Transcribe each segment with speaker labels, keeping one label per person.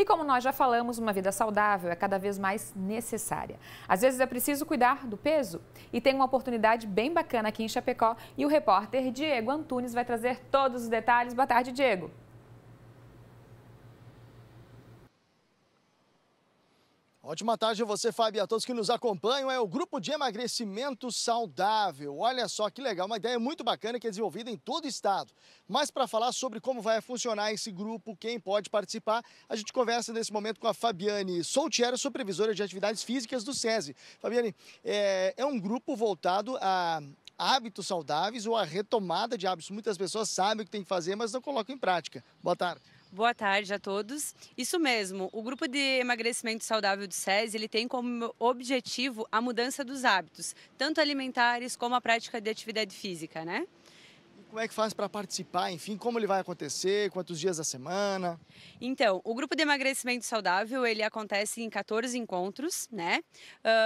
Speaker 1: E como nós já falamos, uma vida saudável é cada vez mais necessária. Às vezes é preciso cuidar do peso e tem uma oportunidade bem bacana aqui em Chapecó e o repórter Diego Antunes vai trazer todos os detalhes. Boa tarde, Diego. Ótima tarde a você, Fábio, e a todos que nos acompanham. É o Grupo de Emagrecimento Saudável. Olha só que legal, uma ideia muito bacana que é desenvolvida em todo o estado. Mas para falar sobre como vai funcionar esse grupo, quem pode participar, a gente conversa nesse momento com a Fabiane Soltiero, supervisora de atividades físicas do SESI. Fabiane, é, é um grupo voltado a hábitos saudáveis ou a retomada de hábitos. Muitas pessoas sabem o que tem que fazer, mas não colocam em prática. Boa tarde.
Speaker 2: Boa tarde a todos. Isso mesmo, o grupo de emagrecimento saudável do SESI, ele tem como objetivo a mudança dos hábitos, tanto alimentares como a prática de atividade física, né? Como é que faz
Speaker 1: para participar? Enfim, como ele vai acontecer? Quantos dias da semana?
Speaker 2: Então, o grupo de emagrecimento saudável ele acontece em 14 encontros, né?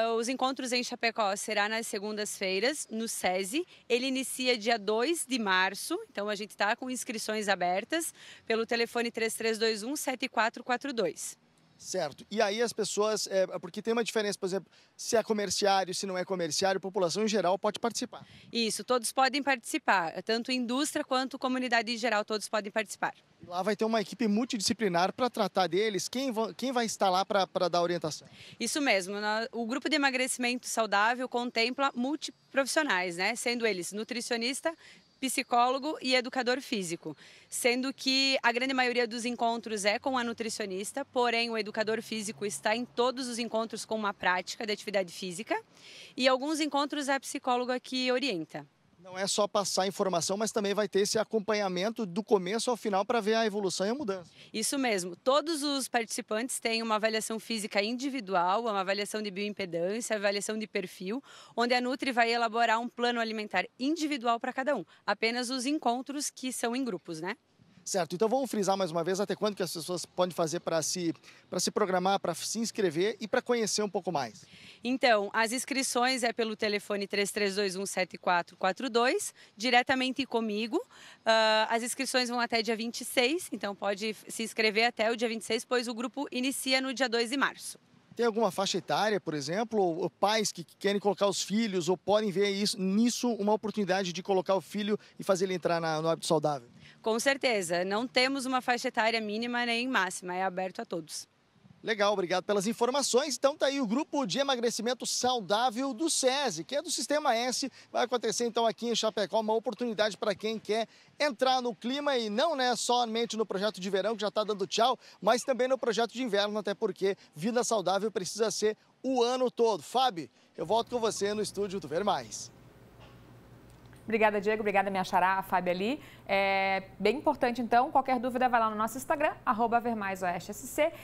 Speaker 2: Uh, os encontros em Chapecó será nas segundas-feiras no SESI. Ele inicia dia 2 de março, então a gente está com inscrições abertas pelo telefone 3321 7442.
Speaker 1: Certo. E aí as pessoas, é, porque tem uma diferença, por exemplo, se é comerciário, se não é comerciário, a população em geral pode participar.
Speaker 2: Isso, todos podem participar, tanto indústria quanto comunidade em geral, todos podem participar.
Speaker 1: Lá vai ter uma equipe multidisciplinar para tratar deles. Quem, quem vai estar lá para dar orientação?
Speaker 2: Isso mesmo. o grupo de emagrecimento saudável contempla multiprofissionais, né? Sendo eles nutricionista, psicólogo e educador físico, sendo que a grande maioria dos encontros é com a nutricionista, porém o educador físico está em todos os encontros com uma prática de atividade física e alguns encontros a psicóloga que orienta.
Speaker 1: Não é só passar informação, mas também vai ter esse acompanhamento do começo ao final para ver a evolução e a mudança.
Speaker 2: Isso mesmo. Todos os participantes têm uma avaliação física individual, uma avaliação de bioimpedância, avaliação de perfil, onde a Nutri vai elaborar um plano alimentar individual para cada um. Apenas os encontros que são em grupos, né?
Speaker 1: Certo, então vamos frisar mais uma vez até quando que as pessoas podem fazer para se, se programar, para se inscrever e para conhecer um pouco mais.
Speaker 2: Então, as inscrições é pelo telefone 33217442, diretamente comigo. Uh, as inscrições vão até dia 26, então pode se inscrever até o dia 26, pois o grupo inicia no dia 2 de março.
Speaker 1: Tem alguma faixa etária, por exemplo, ou pais que querem colocar os filhos ou podem ver isso, nisso uma oportunidade de colocar o filho e fazer ele entrar na, no hábito saudável?
Speaker 2: Com certeza, não temos uma faixa etária mínima nem máxima, é aberto a todos.
Speaker 1: Legal, obrigado pelas informações. Então tá aí o grupo de emagrecimento saudável do SESI, que é do Sistema S. Vai acontecer então aqui em Chapecó uma oportunidade para quem quer entrar no clima e não né, somente no projeto de verão que já está dando tchau, mas também no projeto de inverno, até porque vida saudável precisa ser o ano todo. Fábio, eu volto com você no estúdio do Ver Mais. Obrigada, Diego. Obrigada, minha
Speaker 2: xará, a Fábia ali.
Speaker 1: É bem importante, então, qualquer dúvida, vai lá no nosso Instagram, arroba vermaisoeste.sc